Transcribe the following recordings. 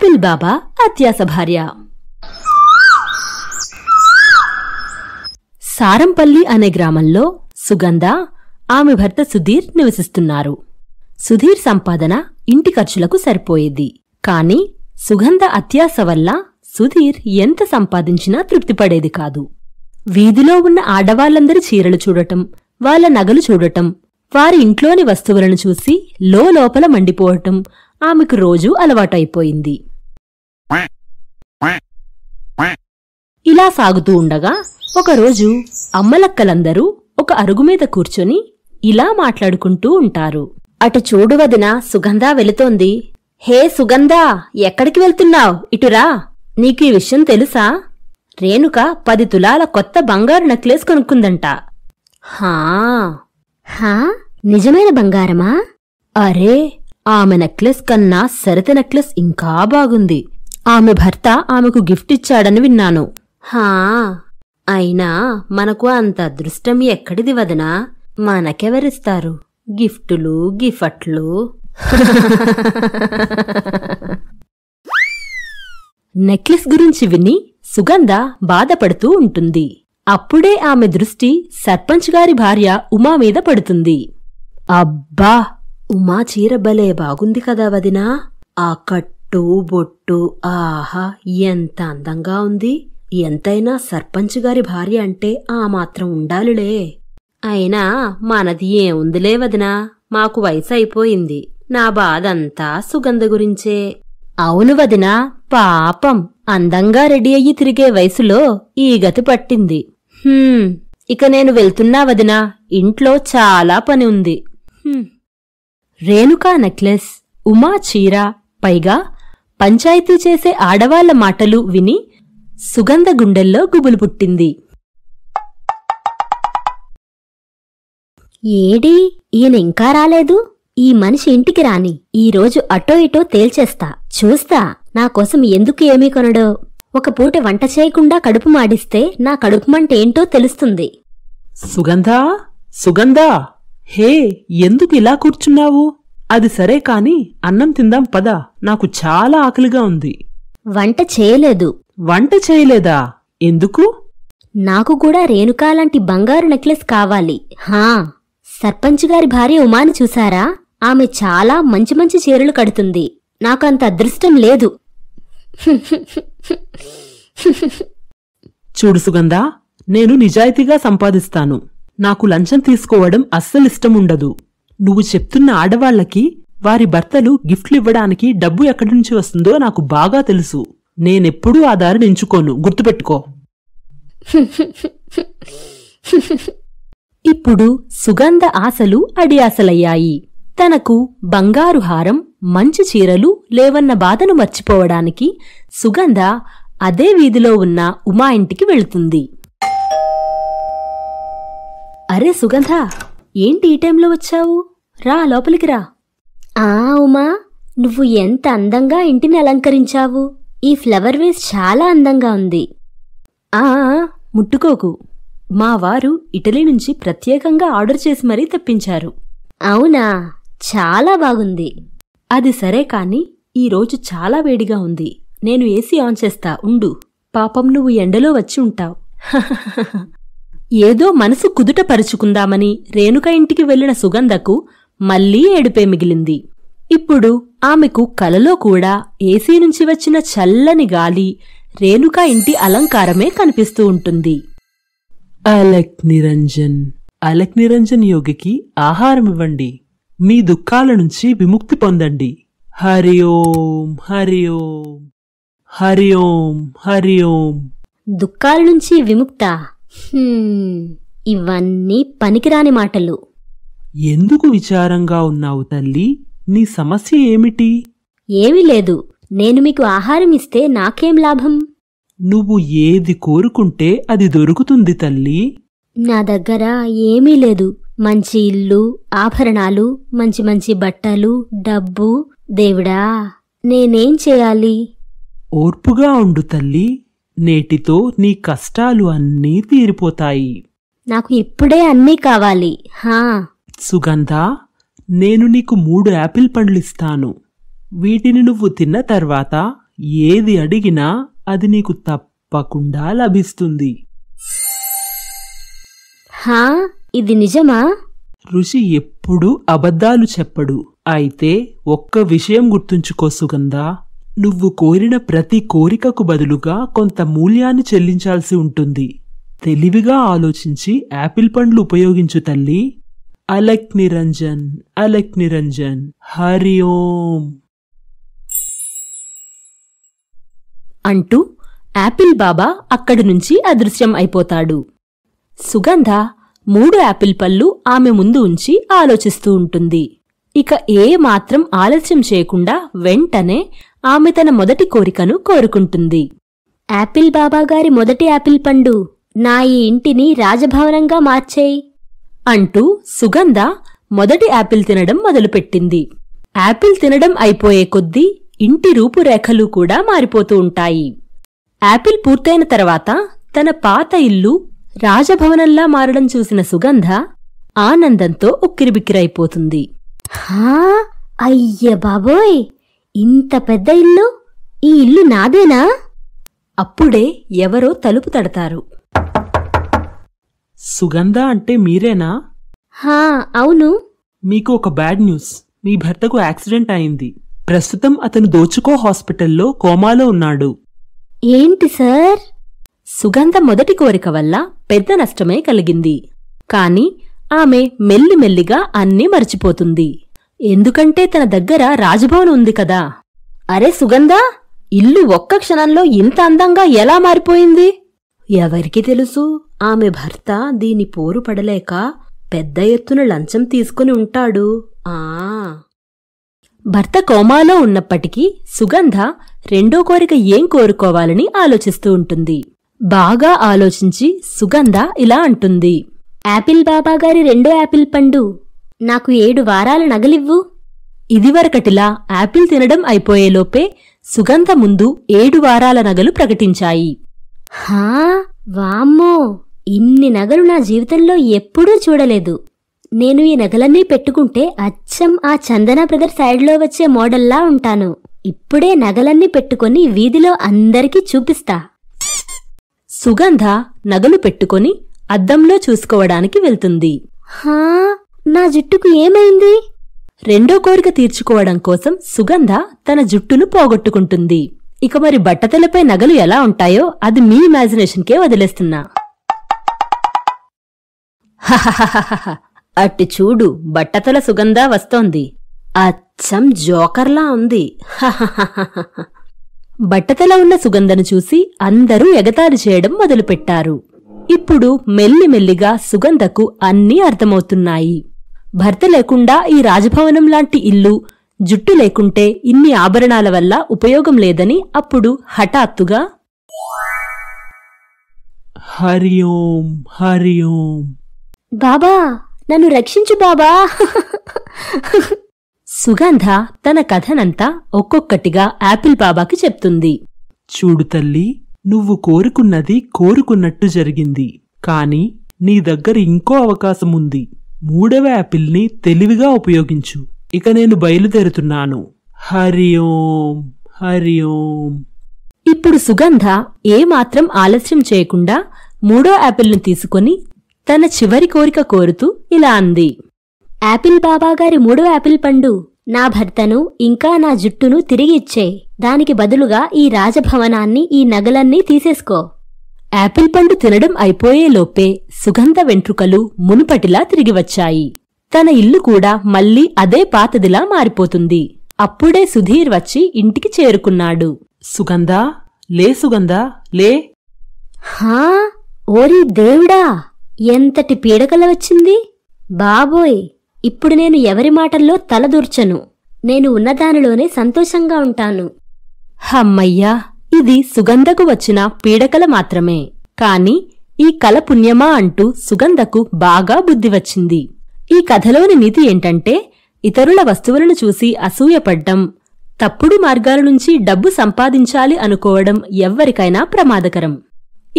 apple బాబా అత్యాస భార్య సారంపల్లి అనే గ్రామంలో సుగంధ ఆమె భర్త సుధీర్ నివసిస్తున్నారు సుధీర్ సంపాదన ఇంటి ఖర్చులకు సరిపోయేది కాని సుగంధ అత్యాస వల్ల సుధీర్ ఎంత సంపాదించినా తృప్తిపడేది కాదు వీధిలో ఉన్న ఆడవాళ్లందరి చీరలు చూడటం వాళ్ల నగలు చూడటం వారి ఇంట్లోని వస్తువులను చూసి లోపల మండిపోవటం ఆమెకు రోజూ అలవాటైపోయింది ఇలా సాగుతూ ఉండగా ఒకరోజు అమ్మలక్కలందరూ ఒక అరుగు మీద కూర్చొని ఇలా మాట్లాడుకుంటూ ఉంటారు అటు చూడు వదిన సుగంధ వెళుతోంది హే సుగంధ ఎక్కడికి వెళ్తున్నావు ఇటురా నీకు ఈ విషయం తెలుసా రేణుక పది తులాల కొత్త బంగారు నెక్లెస్ కొనుక్కుందంట హా హా నిజమైన బంగారమా అరే ఆమె నెక్లెస్ కన్నా సరిత నెక్లెస్ ఇంకా బాగుంది ఆమె భర్త ఆమెకు గిఫ్ట్ ఇచ్చాడని విన్నాను హా అయినా మనకు అంత అదృష్టం ఎక్కడిది వదనా మనకెవరిస్తారు గిఫ్టులు గిఫట్లు నెక్లెస్ గురించి విని సుగంధ బాధపడుతూ ఉంటుంది అప్పుడే ఆమె దృష్టి సర్పంచ్ గారి భార్య ఉమా మీద పడుతుంది అబ్బా ఉమా చీర భలే బాగుంది కదా వదినా ఆ కట్ పట్టు బొట్టు ఆహా ఎంత అందంగా ఉంది ఎంతైనా సర్పంచ్ గారి భార్య అంటే ఆ మాత్రం ఉండాలిలే అయినా మనది ఏముందిలే వదినా మాకు వయసు అయిపోయింది నా బాధంతా సుగంధ గురించే అవును వదినా పాపం అందంగా రెడీ అయ్యి తిరిగే వయసులో ఈ గతి పట్టింది ఇక నేను వెళ్తున్నా వదినా ఇంట్లో చాలా పని ఉంది రేణుకా నెక్లెస్ ఉమా చీర పైగా పంచాయతీ చేసే ఆడవాళ్ల మాటలు విని సుగంధ గుండెల్లో గుబులు పుట్టింది ఏడి ఈయన ఇంకా రాలేదు ఈ మనిషి ఇంటికి రాని ఈరోజు అటో ఇటో తేల్చేస్తా చూస్తా నాకోసం ఎందుకు ఏమీ కొనడో ఒక పూట వంట చేయకుండా కడుపు మాడిస్తే నా కడుపు మంటేంటో తెలుస్తుంది సుగంధా సుగంధ హే ఎందుకు ఇలా కూర్చున్నావు అది సరే కాని అన్నం తిందాం పద నాకు చాలా ఆకలిగా ఉంది వంట చేయలేదు వంట చేయలేదా ఎందుకు నాకు కూడా రేణుకా లాంటి బంగారు నెక్లెస్ కావాలి హా సర్పంచ్ గారి భార్య ఉమాని చూసారా ఆమె చాలా మంచి మంచి చీరలు కడుతుంది నాకు అంత అదృష్టం లేదు చూడు సుగంధ నేను నిజాయితీగా సంపాదిస్తాను నాకు లంచం తీసుకోవడం అస్సలిష్టముండదు నువ్వు చెప్తున్న ఆడవాళ్లకి వారి భర్తలు గిఫ్ట్లు ఇవ్వడానికి డబ్బు ఎక్కడి నుంచి వస్తుందో నాకు బాగా తెలుసు నేనెప్పుడూ ఆ దారిని ఎంచుకోను గుర్తుపెట్టుకో ఇప్పుడు సుగంధ ఆశలు అడియాసలయ్యాయి తనకు బంగారు హారం మంచి చీరలు లేవన్న బాధను మర్చిపోవడానికి సుగంధ అదే వీధిలో ఉన్న ఉమా ఇంటికి వెళుతుంది అరే సుగంధ ఏంటి ఈ టైంలో వచ్చావు రా లోపలికి రా ఆ ఉమా నువ్వు ఎంత అందంగా ఇంటిని అలంకరించావు ఈ ఫ్లవర్ వేస్ చాలా అందంగా ఉంది ఆ ముట్టుకోకు మా వారు ఇటలీ నుంచి ప్రత్యేకంగా ఆర్డర్ చేసి మరీ తెప్పించారు అవునా చాలా బాగుంది అది సరే కాని ఈరోజు చాలా వేడిగా ఉంది నేను ఏసీ ఆన్ చేస్తా ఉండు పాపం నువ్వు ఎండలో వచ్చి ఉంటావు ఏదో మనసు కుదుట పరుచుకుందామని రేణుక ఇంటికి వెళ్లిన సుగంధకు మళ్లీ ఏడుపే మిగిలింది ఇప్పుడు ఆమెకు కలలో కూడా ఏసీ నుంచి వచ్చిన చల్లని గాలి రేణుక ఇంటి అలంకారమే కనిపిస్తూ ఉంటుంది అలక్ నిరంజన్ అలక్ నిరంజన్ యోగికి ఆహారం ఇవ్వండి మీ దుఃఖాల నుంచి విముక్తి పొందండి హరి ఓం హరి ఓం హరి ఓం హరి ఓం దుఃఖాల నుంచి విముక్త ఇవన్నీ పనికిరాని మాటలు ఎందుకు విచారంగా ఉన్నావు తల్లి నీ సమస్య ఏమిటి ఏమీ లేదు నేను మీకు ఆహారం ఇస్తే నాకేం లాభం నువ్వు ఏది కోరుకుంటే అది దొరుకుతుంది తల్లి నా దగ్గర ఏమీ లేదు మంచి ఇల్లు ఆభరణాలు మంచి మంచి బట్టలు డబ్బు దేవుడా నేనేం చేయాలి ఓర్పుగా ఉండు తల్లి నేటితో నీ కష్టాలు అన్నీ తీరిపోతాయి నాకు ఇప్పుడే అన్నీ కావాలి హా సుగంధ నేను నీకు మూడు యాపిల్ పండ్లు ఇస్తాను వీటిని నువ్వు తిన్న తర్వాత ఏది అడిగినా అది నీకు తప్పకుండా లభిస్తుంది హా ఇది నిజమా ఋషి ఎప్పుడూ అబద్ధాలు చెప్పడు అయితే ఒక్క విషయం గుర్తుంచుకో సుగంధ నువ్వు కోరిన ప్రతి కోరికకు బదులుగా కొంత మూల్యాన్ని చెల్లించాల్సి ఉంటుంది తెలివిగా ఆలోచించి యాపిల్ పండ్లు ఉపయోగించు తల్లి అలక్ నిరంజన్ అలక్ నిరంజన్ హరి ఓం అంటూ యాపిల్ బాబా అక్కడి నుంచి అదృశ్యం అయిపోతాడు సుగంధ మూడు యాపిల్ పళ్ళు ఆమె ముందు ఉంచి ఆలోచిస్తూ ఉంటుంది ఇక ఏ మాత్రం ఆలస్యం చేయకుండా వెంటనే ఆమె తన మొదటి కోరికను కోరుకుంటుంది యాపిల్ బాబాగారి మొదటి యాపిల్ పండు నా ఈ ఇంటిని రాజభవనంగా మార్చేయి అంటూ సుగంధ మొదటి యాపిల్ తినడం మొదలుపెట్టింది యాపిల్ తినడం అయిపోయే కొద్దీ ఇంటి రూపురేఖలు కూడా మారిపోతూ ఉంటాయి యాపిల్ పూర్తయిన తర్వాత తన పాత ఇల్లు రాజభవనంలా మారడం చూసిన సుగంధ ఆనందంతో ఉక్కిరిబిక్కిరైపోతుంది హా అయ్య బాబోయ్ ఇంత పెద్ద ఇల్లు ఈ ఇల్లు నాదేనా అప్పుడే ఎవరో తలుపు తడతారు సుగంధ అంటే మీరేనా హా అవును మీకు ఒక బ్యాడ్ న్యూస్ మీ భర్తకు యాక్సిడెంట్ అయింది ప్రస్తుతం అతను దోచుకో హాస్పిటల్లో కోమాలో ఉన్నాడు ఏంటి సార్ సుగంధ మొదటి కోరిక వల్ల పెద్ద నష్టమే కలిగింది కాని ఆమె మెల్లిమెల్లిగా అన్నీ మర్చిపోతుంది ఎందుకంటే తన దగ్గర రాజభవన్ ఉంది కదా అరే సుగంధ ఇల్లు ఒక్క క్షణంలో ఇంత అందంగా ఎలా మారిపోయింది ఎవరికి తెలుసు ఆమె భర్త దీని పోరు పడలేక పెద్ద ఎత్తున లంచం తీసుకుని ఉంటాడు ఆ భర్త కోమాలో ఉన్నప్పటికీ సుగంధ రెండో కోరిక ఏం కోరుకోవాలని ఆలోచిస్తూ ఉంటుంది బాగా ఆలోచించి సుగంధ ఇలా అంటుంది యాపిల్ బాబాగారి రెండో యాపిల్ పండు నాకు ఏడు వారాల నగలివ్వు ఇదివరకటిలా యాపిల్ తినడం అయిపోయేలోపే సుగంధ ముందు ఏడు వారాల నగలు ప్రకటించాయి హా వామ్మో ఇన్ని నగలు నా జీవితంలో ఎప్పుడూ చూడలేదు నేను ఈ నగలన్నీ పెట్టుకుంటే అచ్చం ఆ చందన బ్రదర్ సైడ్లో వచ్చే మోడల్లా ఉంటాను ఇప్పుడే నగలన్నీ పెట్టుకొని వీధిలో అందరికీ చూపిస్తా సుగంధ నగలు పెట్టుకొని అద్దంలో చూసుకోవడానికి వెళ్తుంది హా నా జుట్టుకు ఏమైంది రెండో కోరిక తీర్చుకోవడం కోసం సుగంధ తన జుట్టును పోగొట్టుకుంటుంది ఇక మరి బట్టతలపై నగలు ఎలా ఉంటాయో అది మీ ఇమాజినేషన్కే వదిలేస్తున్నా అట్టి చూడు బట్టతల సుగంధ వస్తోంది అచ్చం జోకర్లా ఉంది బట్టతల ఉన్న సుగంధను చూసి అందరూ ఎగతాలు చేయడం మొదలుపెట్టారు ఇప్పుడు మెల్లి మెల్లిగా సుగంధకు అన్నీ అర్థమవుతున్నాయి భర్త లేకుండా ఈ రాజభవనం లాంటి ఇల్లు జుట్టు లేకుంటే ఇన్ని ఆభరణాల వల్ల ఉపయోగం లేదని అప్పుడు హఠాత్తుగా హరి ఓం హరి ఓం బాబా నన్ను రక్షించు బాబా సుగంధ తన కథనంతా ఒక్కొక్కటిగా ఆపిల్ బాబాకి చెప్తుంది చూడు తల్లి నువ్వు కోరుకున్నది కోరుకున్నట్టు జరిగింది కాని నీ దగ్గర ఇంకో అవకాశం ఉంది మూడవ యాపిల్ని తెలివిగా ఉపయోగించు ఇక నేను బయలుదేరుతున్నాను హరి ఓం హరి ఓం ఇప్పుడు సుగంధ ఏమాత్రం ఆలస్యం చేయకుండా మూడో యాపిల్ను తీసుకుని తన చివరి కోరిక కోరుతూ ఇలా అంది యాపిల్ బాబాగారి మూడో యాపిల్ పండు నా భర్తను ఇంకా నా జుట్టును తిరిగి ఇచ్చే దానికి బదులుగా ఈ రాజభవనాన్ని ఈ నగలన్నీ తీసేసుకో యాపిల్ పండు తినడం అయిపోయేలోపే సుగంధ వెంట్రుకలు మునుపటిలా తిరిగి వచ్చాయి తన ఇల్లు కూడా మళ్లీ అదే పాతదిలా మారిపోతుంది అప్పుడే సుధీర్ వచ్చి ఇంటికి చేరుకున్నాడు సుగంధ లే సుగంధ లే హా ఓరి దేవుడా ఎంతటి పీడకల వచ్చింది బాబోయ్ ఇప్పుడు నేను ఎవరి మాటల్లో తలదూర్చను నేను ఉన్నదానిలోనే సంతోషంగా ఉంటాను హమ్మయ్యా ఇది సుగంధకు వచ్చిన పీడకల మాత్రమే కాని ఈ కల పుణ్యమా అంటూ సుగంధకు బాగా బుద్ధి వచ్చింది ఈ కథలోని నీతి ఏంటంటే ఇతరుల వస్తువులను చూసి అసూయపడ్డం తప్పుడు మార్గాల నుంచి డబ్బు సంపాదించాలి అనుకోవడం ఎవ్వరికైనా ప్రమాదకరం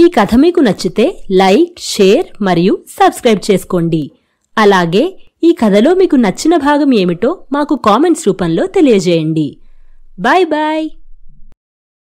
ఈ కథ మీకు నచ్చితే లైక్ షేర్ మరియు సబ్స్క్రైబ్ చేసుకోండి అలాగే ఈ కథలో మీకు నచ్చిన భాగం ఏమిటో మాకు కామెంట్స్ రూపంలో తెలియజేయండి బాయ్ బాయ్